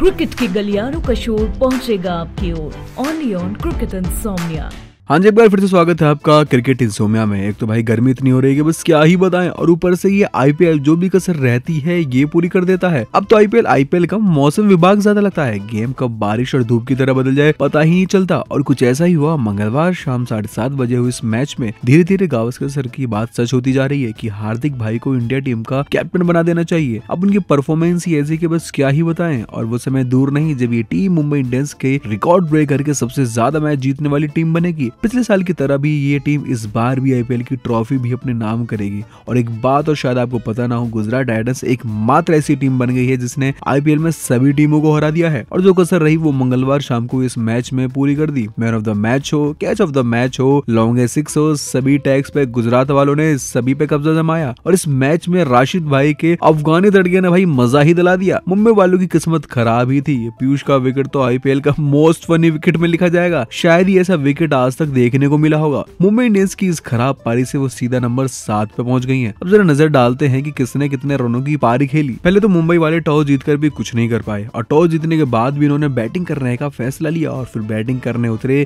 cricket के गलियारों का शोर पहुंचेगा आपकी ओर ऑनली ऑन क्रिकेट एंड सोमिया हाँ जी एक बार फिर से स्वागत है आपका क्रिकेट इंसोमिया में एक तो भाई गर्मी इतनी हो रही है बस क्या ही बताएं और ऊपर से ये आईपीएल जो भी कसर रहती है ये पूरी कर देता है अब तो आईपीएल आईपीएल का मौसम विभाग ज्यादा लगता है गेम कब बारिश और धूप की तरह बदल जाए पता ही नहीं चलता और कुछ ऐसा ही हुआ मंगलवार शाम साढ़े सात बजे हुए इस मैच में धीरे धीरे गावस्कर सर की बात सच होती जा रही है की हार्दिक भाई को इंडिया टीम का कैप्टन बना देना चाहिए अब उनकी परफॉर्मेंस ही ऐसी की बस क्या ही बताए और वो समय दूर नहीं जब ये टीम मुंबई इंडियंस के रिकॉर्ड ब्रेक करके सबसे ज्यादा मैच जीतने वाली टीम बनेगी पिछले साल की तरह भी ये टीम इस बार भी आईपीएल की ट्रॉफी भी अपने नाम करेगी और एक बात और शायद आपको पता ना हो गुजरात टाइटन्स एक मात्र ऐसी टीम बन गई है जिसने आईपीएल में सभी टीमों को हरा दिया है और जो कसर रही वो मंगलवार शाम को इस मैच में पूरी कर दी मैन ऑफ द मैच हो कैच ऑफ द मैच हो लॉन्गे सिक्स हो सभी टैक्स पे गुजरात वालों ने सभी पे कब्जा जमाया और इस मैच में राशिद भाई के अफगानी तड़के ने भाई मजा ही दिला दिया मुंबई वालों की किस्मत खराब ही थी पीयूष का विकेट तो आईपीएल का मोस्ट फनी विकेट में लिखा जाएगा शायद ही ऐसा विकेट आज तक तक देखने को मिला होगा मुंबई इंडियंस की इस खराब पारी से वो सीधा नंबर सात पे पहुंच गई है अब जरा नजर डालते हैं कि किसने कितने रनों की पारी खेली पहले तो मुंबई वाले टॉस जीतकर भी कुछ नहीं कर पाए और टॉस जीतने के बाद भी इन्होंने बैटिंग करने का फैसला लिया और फिर बैटिंग करने उतरे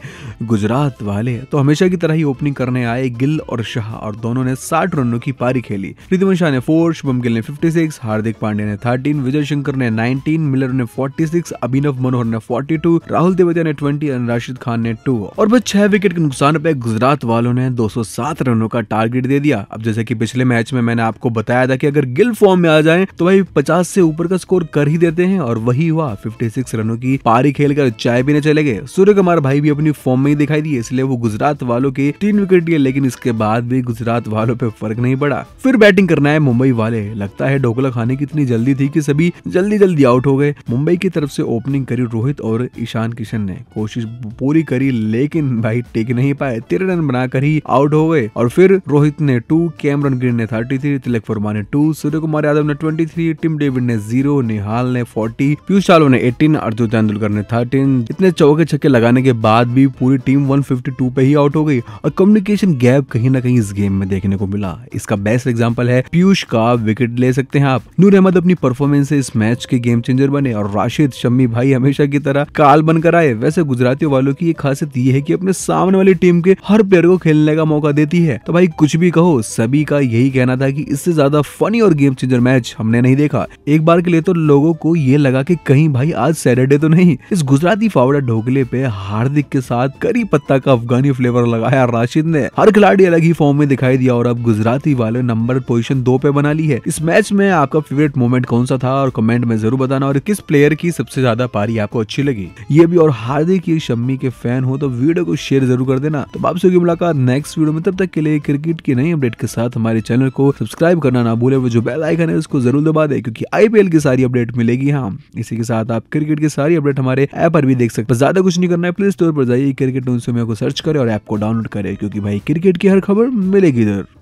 गुजरात वाले तो हमेशा की तरह ही ओपनिंग करने आए गिल और शाह और दोनों ने साठ रनों की पारी खेली रितुमन शाह ने फोर शुभम गिल ने फिफ्टी सिक्स हार्दिक पांडे ने थर्टीन विजय शंकर ने नाइनटीन मिलर ने फोर्टी सिक्स अभिनव मनोहर ने फोर्टी टू राहुल देवतिया ने ट्वेंटी और राशिद खान ने टू और बस छह विकेट विकेट के नुकसान पर गुजरात वालों ने 207 रनों का टारगेट दे दिया अब जैसे कि पिछले मैच में मैंने आपको बताया था कि अगर गिल फॉर्म में आ जाए तो भाई 50 से ऊपर का स्कोर कर ही देते हैं और वही हुआ 56 रनों की पारी खेलकर चाय पीने चले गए सूर्य कुमार भाई भी अपनी फॉर्म में ही दिखाई दिए इसलिए वो गुजरात वालों के तीन विकेट लिए लेकिन इसके बाद भी गुजरात वालों पे फर्क नहीं पड़ा फिर बैटिंग करना है मुंबई वाले लगता है ढोकला खाने की इतनी जल्दी थी की सभी जल्दी जल्दी आउट हो गए मुंबई की तरफ से ओपनिंग करी रोहित और ईशान किशन ने कोशिश पूरी करी लेकिन भाई टिक नहीं पाए तेरह रन बनाकर ही आउट हो गए और फिर रोहित ने टू कैमरन ग्रीन ने थर्टी थ्री तिलक वर्मा ने टू सूर्य कुमार यादव ने ट्वेंटी थ्री टिम डेविड ने जीरो निहाल ने फोर्टी पीयूष चालो ने एटीन अर्जुन तेंदुलकर ने थर्टीन इतने चौके छक्के लगाने के बाद भी पूरी टीम टू पे ही आउट हो गई और कम्युनिकेशन गैप कहीं ना कहीं इस गेम में देखने को मिला इसका बेस्ट एग्जाम्पल है पीयूष का विकेट ले सकते हैं आप नूर अहमद अपनी परफॉर्मेंस से इस मैच के गेम चेंजर बने और राशिद शम्मी भाई हमेशा की तरह काल बनकर आए वैसे गुजराती वालों की खासियत ये है की अपने साथ सामने वाली टीम के हर प्लेयर को खेलने का मौका देती है तो भाई कुछ भी कहो सभी का यही कहना था की इससे ज्यादा फनी और गेम चेंजर मैच हमने नहीं देखा एक बार के लिए तो लोगो को ये लगा की कहीं भाई आज सैटरडे तो नहीं इस गुजराती फावड़ा ढोकले पे हार्दिक के साथ करी पत्ता का अफगानी फ्लेवर लगाया राशिद ने हर खिलाड़ी अलग ही फॉर्म में दिखाई दिया और अब गुजराती वाले नंबर पोजीशन दो पे बना ली है इस मैच में आपका फेवरेट मोमेंट कौन सा था और कमेंट में जरूर बताना और किस प्लेयर की सबसे ज्यादा पारी आपको अच्छी लगी ये भी और हार्दिक की शम्मी के फैन हो तो वीडियो को शेयर जरूर कर देना तो आपसे होगी मुलाकात नेक्स्ट वीडियो में तब तक के लिए क्रिकेट की नई अपडेट के साथ हमारे चैनल को सब्सक्राइब करना ना भूले वो जो बेल आइकन है उसको जरूर दबा दे क्योंकि आईपीएल की सारी अपडेट मिलेगी हाँ इसी के साथ आप क्रिकेट की सारी अपडेट हमारे ऐप पर भी देख सकते हैं ज्यादा कुछ नहीं करना है प्ले स्टोर पर जाइए क्रिकेट को सर्च करें और ऐप को डाउनलोड करें क्योंकि भाई क्रिकेट की हर खबर मिलेगी इधर